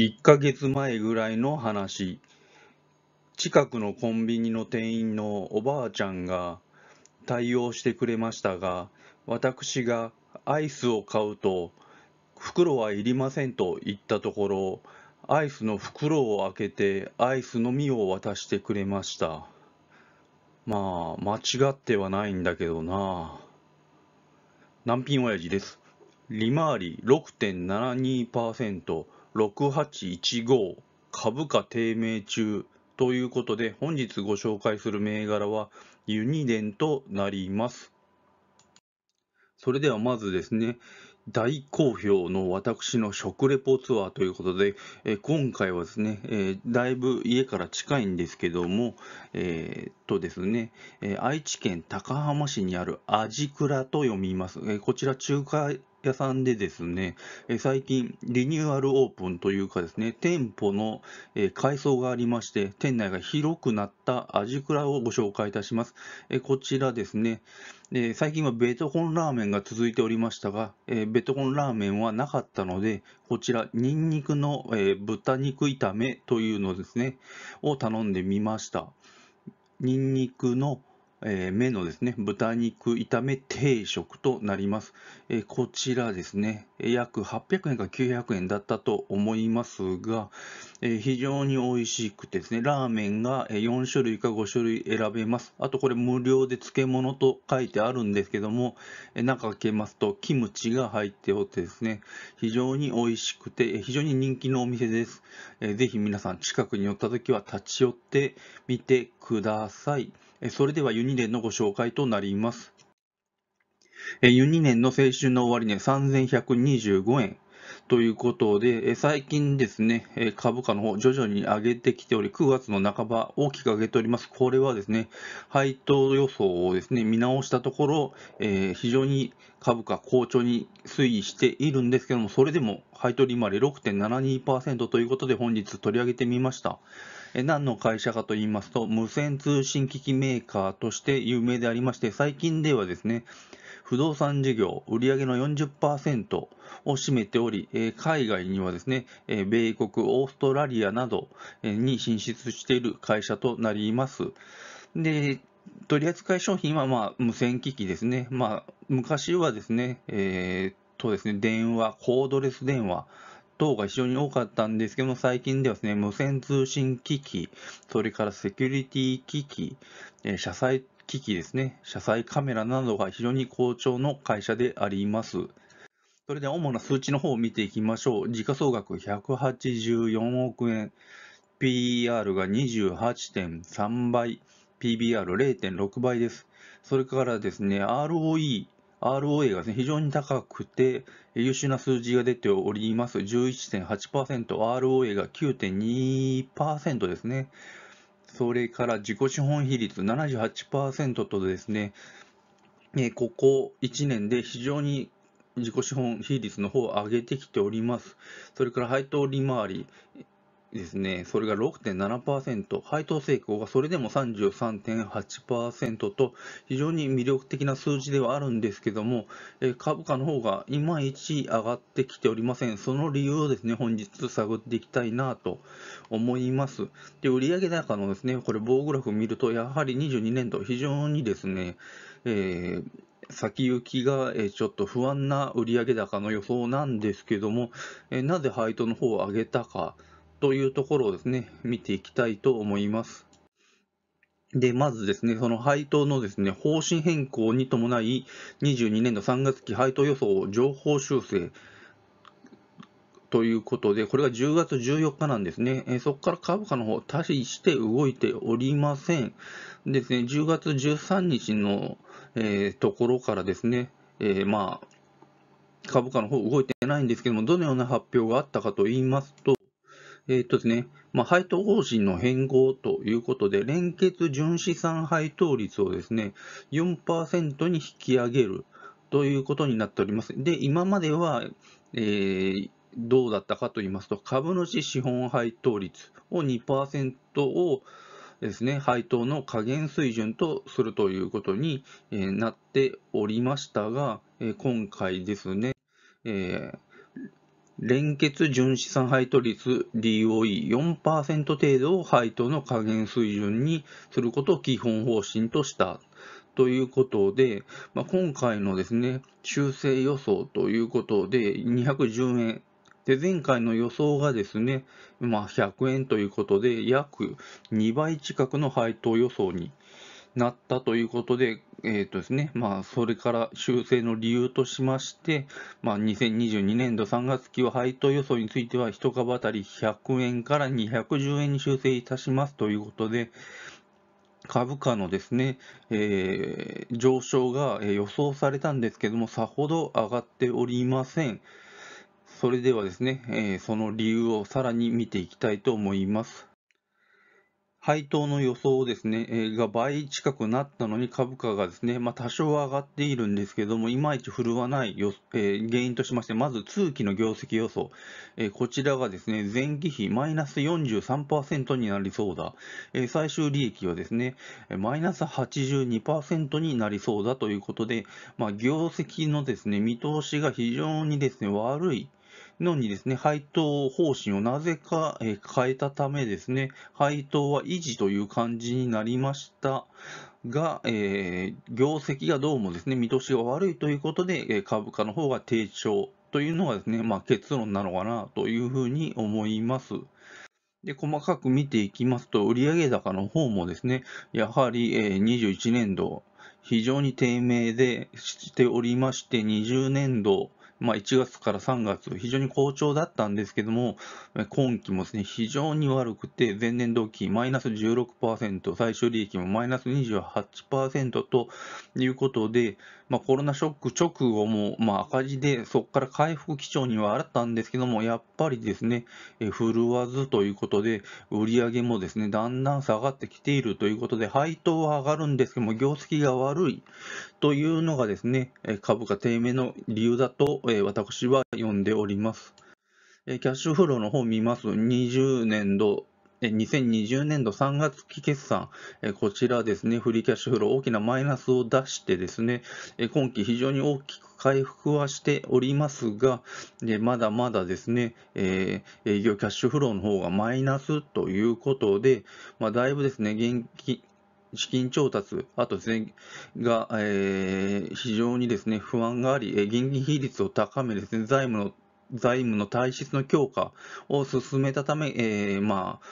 1ヶ月前ぐらいの話近くのコンビニの店員のおばあちゃんが対応してくれましたが私がアイスを買うと袋はいりませんと言ったところアイスの袋を開けてアイスのみを渡してくれましたまあ間違ってはないんだけどな難品親父です利回り6.72% 6815株価低迷中ということで本日ご紹介する銘柄はユニデンとなります。それではまずですね、大好評の私の食レポツアーということで、え今回はですね、えー、だいぶ家から近いんですけども、えー、とですね、え愛知県高浜市にあるアジクラと読みます。えこちら中華屋さんでですね、最近リニューアルオープンというかですね、店舗の改装がありまして、店内が広くなったアジクラをご紹介いたします。こちらですね、最近はベトコンラーメンが続いておりましたが、ベトコンラーメンはなかったので、こちら、ニンニクの豚肉炒めというのですね、を頼んでみました。ニンニクのえー、目のですね、豚肉炒め定食となります。えー、こちらですね、約800円か900円だったと思いますが、えー、非常に美味しくてですね、ラーメンが4種類か5種類選べます。あとこれ無料で漬物と書いてあるんですけども、え中開けますとキムチが入っておってですね、非常に美味しくて、非常に人気のお店です。えー、ぜひ皆さん近くに寄った時は立ち寄ってみてください。それではユニデンのご紹介となります。ユニデンの青春の終値3125円ということで、最近ですね、株価の方徐々に上げてきており、9月の半ば大きく上げております。これはですね、配当予想をですね、見直したところ、えー、非常に株価好調に推移しているんですけども、それでも買取まで6.72%ということで本日取り上げてみました。え何の会社かと言いますと、無線通信機器メーカーとして有名でありまして、最近ではですね、不動産事業、売上の40%を占めており、え海外にはですね、え米国、オーストラリアなどに進出している会社となります。で取扱い商品は、まあ、無線機器ですね。まあ、昔はですね、えーとですね、電話、コードレス電話等が非常に多かったんですけども、最近ではですね、無線通信機器、それからセキュリティ機器、えー、車載機器ですね、車載カメラなどが非常に好調の会社であります。それでは主な数値の方を見ていきましょう。時価総額184億円、PR が28.3倍、PBR0.6 倍です。それからですね、ROE ROA がですね、非常に高くて、優秀な数字が出ております。11.8%、ROA が9.2%ですね。それから自己資本比率78%とですね、えここ1年で非常に自己資本比率の方を上げてきております。それから配当利回り、ですね、それが6.7%、配当成功がそれでも33.8%と、非常に魅力的な数字ではあるんですけども、え株価の方がいまいち上がってきておりません。その理由をですね、本日探っていきたいなと思います。で、売上高のですね、これ棒グラフ見ると、やはり22年度非常にですね、えー先行きがちょっと不安な売上高の予想なんですけども、なぜ配当の方を上げたかというところをですね、見ていきたいと思います。で、まずですね、その配当のですね、方針変更に伴い、22年度3月期配当予想情報修正ということで、これが10月14日なんですね。えそこから株価の方、大して動いておりません。ですね、10月13日の、えー、ところからですね、えー、まあ、株価の方動いてないんですけども、どのような発表があったかと言いますと、えー、っとですね、まあ、配当方針の変更ということで、連結純資産配当率をですね、4%に引き上げるということになっております。で、今までは、えー、どうだったかと言いますと、株主資本配当率を2%をですね、配当の加減水準とするということになっておりましたが、今回ですね、えー連結純資産配当率 DOE4% 程度を配当の加減水準にすることを基本方針としたということで、まあ、今回のですね修正予想ということで210円で前回の予想がですね、まあ、100円ということで約2倍近くの配当予想になったということで、えーとですねまあ、それから修正の理由としまして、まあ、2022年度3月期は配当予想については1株当たり100円から210円に修正いたしますということで、株価のですね、えー、上昇が予想されたんですけども、さほど上がっておりません。それではですね、えー、その理由をさらに見ていきたいと思います。配当の予想ですね、えー、が倍近くなったのに株価がですね、まあ、多少上がっているんですけども、いまいち振るわないよ、えー、原因としまして、まず通期の業績予想、えー、こちらがですね、前期比マイナス43%になりそうだ、え最終利益はですね、マイナス82%になりそうだということで、まあ、業績のですね、見通しが非常にですね、悪いのにですね、配当方針をなぜか、え変えたためですね、配当は維持という感じになりました。が、えー、業績がどうもですね、見通しが悪いということで、え株価の方が低調というのがですね、まあ、結論なのかなというふうに思います。で、細かく見ていきますと、売上高の方もですね、やはり、え21年度、非常に低迷でしておりまして、20年度まあ、1月から3月、非常に好調だったんですけども、今期もですね、非常に悪くて、前年同期マイナス16%、最終利益もマイナス28%ということで、まあ、コロナショック直後も、まあ、赤字で、そこから回復基調にはあったんですけども、やっぱりですね、え振るわずということで、売り上げもですね、だんだん下がってきているということで、配当は上がるんですけども、業績が悪いというのがですね、株価低迷の理由だと、え私は読んでおります。キャッシュフローの方見ます。20年度2020年度3月期決算、こちらですね、フリーキャッシュフロー、大きなマイナスを出してですね、今期非常に大きく回復はしておりますが、まだまだですね、営業キャッシュフローの方がマイナスということで、まあ、だいぶですね、現金、資金調達、あと全が、えー、非常にですね、不安があり、現金比率を高めですね、財務の財務の体質の強化を進めたため、えー、まあ、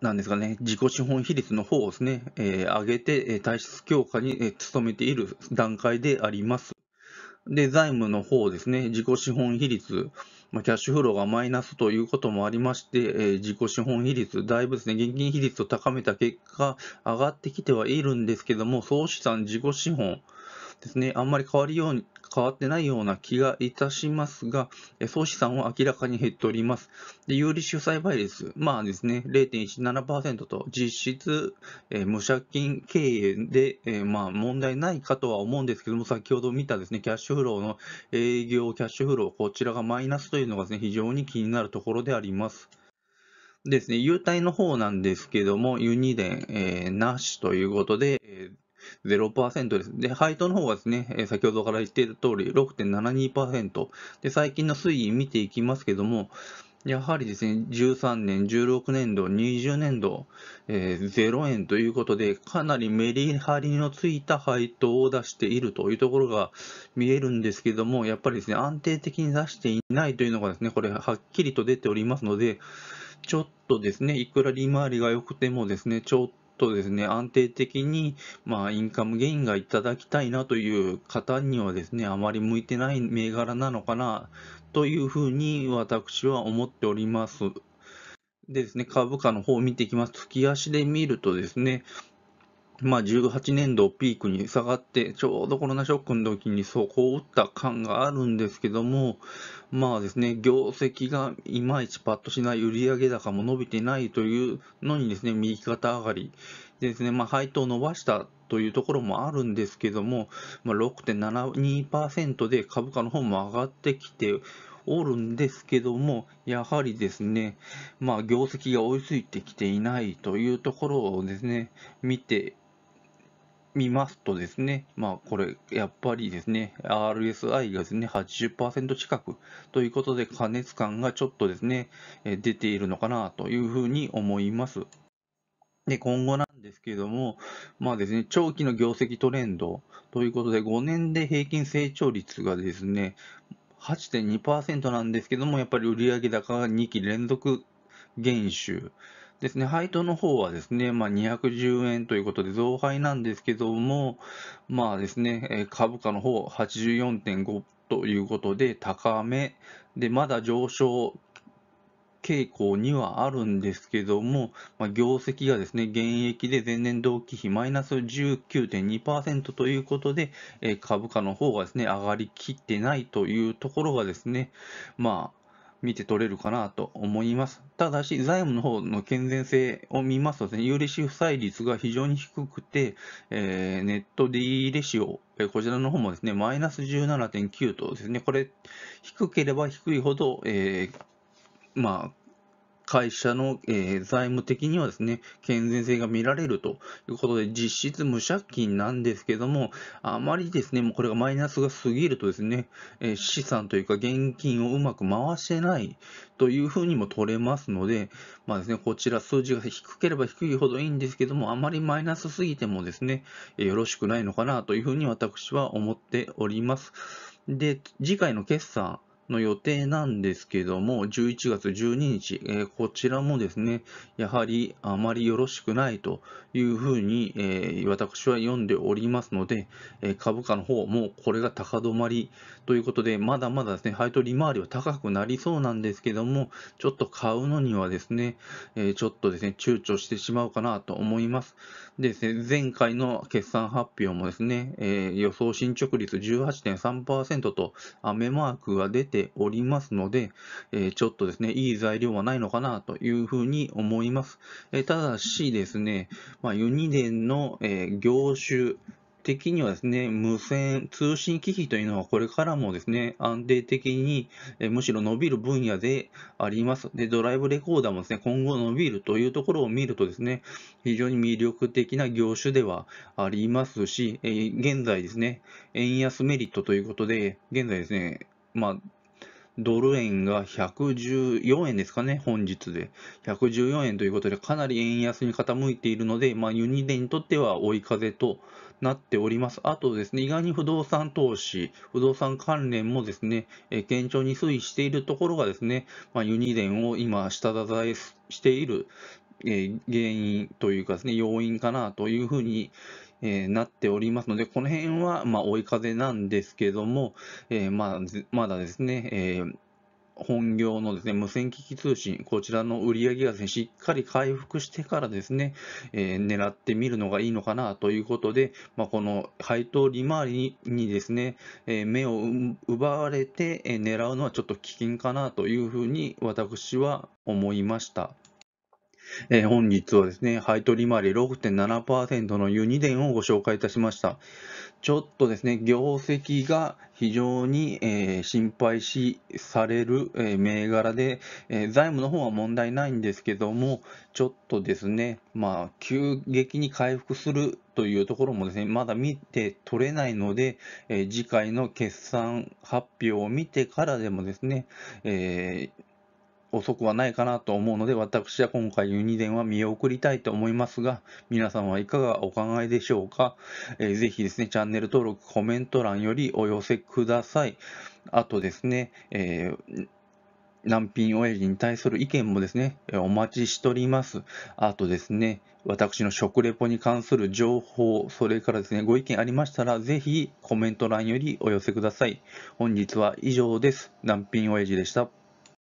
なんですかね、自己資本比率の方をですね、えー、上げて、体質強化に努めている段階であります。で、財務の方ですね、自己資本比率、まキャッシュフローがマイナスということもありまして、えー、自己資本比率、だいぶですね、現金比率を高めた結果、上がってきてはいるんですけども、総資産、自己資本ですね、あんまり変わりように変わってないような気がいたしますが、総資産は明らかに減っております。で有利主催倍率、まあですね、0.17%と実質、えー、無借金経営で、えー、まあ問題ないかとは思うんですけども、先ほど見たですね、キャッシュフローの営業キャッシュフロー、こちらがマイナスというのがですね、非常に気になるところであります。ですね、優待の方なんですけども、ユニデン、えー、なしということで、えー0%です。で、配当の方はですね、え先ほどから言っている通り6.72%。で、最近の推移見ていきますけども、やはりですね、13年、16年度、20年度、えー、0円ということで、かなりメリハリのついた配当を出しているというところが見えるんですけども、やっぱりですね、安定的に出していないというのがですね、これはっきりと出ておりますので、ちょっとですね、いくら利回りが良くてもですね、ちょっとですね、安定的に、まあ、インカムゲインがいただきたいなという方にはですね、あまり向いてない銘柄なのかなというふうに私は思っております。でですね、株価の方を見ていきます。月足で見るとですね、まあ、18年度ピークに下がって、ちょうどコロナショックの時にそこを打った感があるんですけども、まあですね、業績がいまいちパッとしない、売上高も伸びてないというのにですね、右肩上がりですね、まあ、配当を伸ばしたというところもあるんですけども、まあ、6.72%で株価の方も上がってきて、おるんですけども、やはりですね、まあ、業績が追いついてきていないというところをですね、見て見ますとですね、まあこれ、やっぱりですね、RSI がですね、80%近くということで、過熱感がちょっとですね、出ているのかなというふうに思います。で、今後なんですけれども、まあですね、長期の業績トレンドということで、5年で平均成長率がですね、8.2%なんですけども、やっぱり売上高が2期連続減収ですね、配当の方はですね、まあ、210円ということで増配なんですけども、まあですね、株価の方84.5ということで高めで、まだ上昇傾向にはあるんですけども、まあ、業績がですね、現役で前年同期比マイナス19.2%ということで、え株価の方がですね、上がりきってないというところがですね、まあ、見て取れるかなと思います。ただし、財務の方の健全性を見ますとですね、有利子負債率が非常に低くて、えー、ネット D レシオ、えー、こちらの方もですね、マイナス17.9とですね、これ、低ければ低いほど、えー、まあ、会社の、えー、財務的にはですね、健全性が見られるということで、実質無借金なんですけども、あまりですね、もうこれがマイナスが過ぎるとですね、えー、資産というか現金をうまく回してないというふうにも取れますので、まあですね、こちら数字が低ければ低いほどいいんですけども、あまりマイナス過ぎてもですね、えー、よろしくないのかなというふうに私は思っております。で、次回の決算の予定なんですけども、11月12日、えー、こちらもですね、やはりあまりよろしくないというふうに、えー、私は読んでおりますので、えー、株価の方もこれが高止まりということで、まだまだですね、配当利回りは高くなりそうなんですけども、ちょっと買うのにはですね、えちょっとですね、躊躇してしまうかなと思います。でですね、前回の決算発表もですね、え予想進捗率18.3%と、雨マークが出てておりますので、えー、ちょっとですね、いい材料はないのかなというふうに思います。えただしですね、まあ、ユニデンの、え業種、的にはですね、無線、通信機器というのはこれからもですね、安定的にえむしろ伸びる分野であります。で、ドライブレコーダーもですね、今後伸びるというところを見るとですね、非常に魅力的な業種ではありますし、え現在ですね、円安メリットということで、現在ですね、まあ、ドル円が114円ですかね、本日で。114円ということで、かなり円安に傾いているので、まあ、ユニデにとっては追い風となっております。あとですね、意外に不動産投資、不動産関連もですね、え堅調に推移しているところがですね、まあ、ユニデを今、下支えしている、え原因というかですね、要因かなというふうにえー、なっておりますので、この辺は、まあ、追い風なんですけども、えー、まあ、まだですね、えー本業のですね、無線機器通信、こちらの売り上げがですね、しっかり回復してからですね、えー、狙ってみるのがいいのかなということで、まあ、この配当利回りにですね、えー、目を奪われて、え狙うのはちょっと危険かなというふうに私は思いました。えー、本日はですね、配当利回り6.7%のユニデンをご紹介いたしました。ちょっとですね、業績が非常に、えー、心配しされる、えー、銘柄で、え財務の方は問題ないんですけども、ちょっとですね、まあ、急激に回復するというところもですね、まだ見て取れないので、え次回の決算発表を見てからでもですね、えー遅くはないかなと思うので、私は今回ユニデンは見送りたいと思いますが、皆さんはいかがお考えでしょうか、えー、ぜひですね、チャンネル登録、コメント欄よりお寄せください。あとですね、えー難品親父に対する意見もですね、お待ちしております。あとですね、私の食レポに関する情報、それからですね、ご意見ありましたら、ぜひコメント欄よりお寄せください。本日は以上です。難品親父でした。